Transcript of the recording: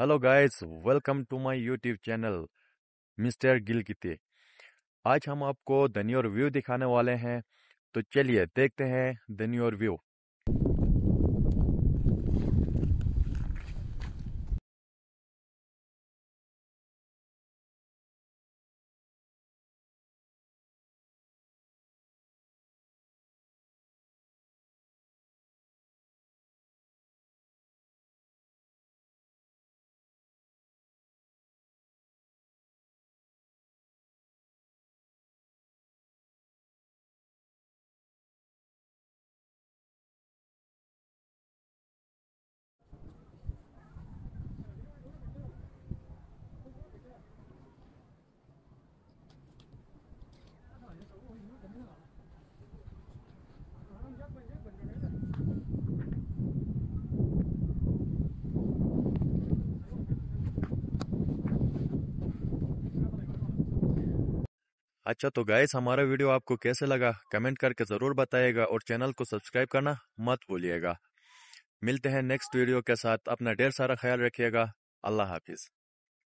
hello guys welcome to my YouTube channel mister Gill किते आज हम आपको धनी और व्यू दिखाने वाले हैं तो चलिए देखते हैं धनी और व्यू अच्छा तो गाइस हमारा वीडियो आपको कैसे लगा कमेंट करके ज़रूर बताइएगा और चैनल को सब्सक्राइब करना मत भूलिएगा मिलते हैं नेक्स्ट वीडियो के साथ अपना ढेर सारा ख्याल रखिएगा अल्लाह हाफिज़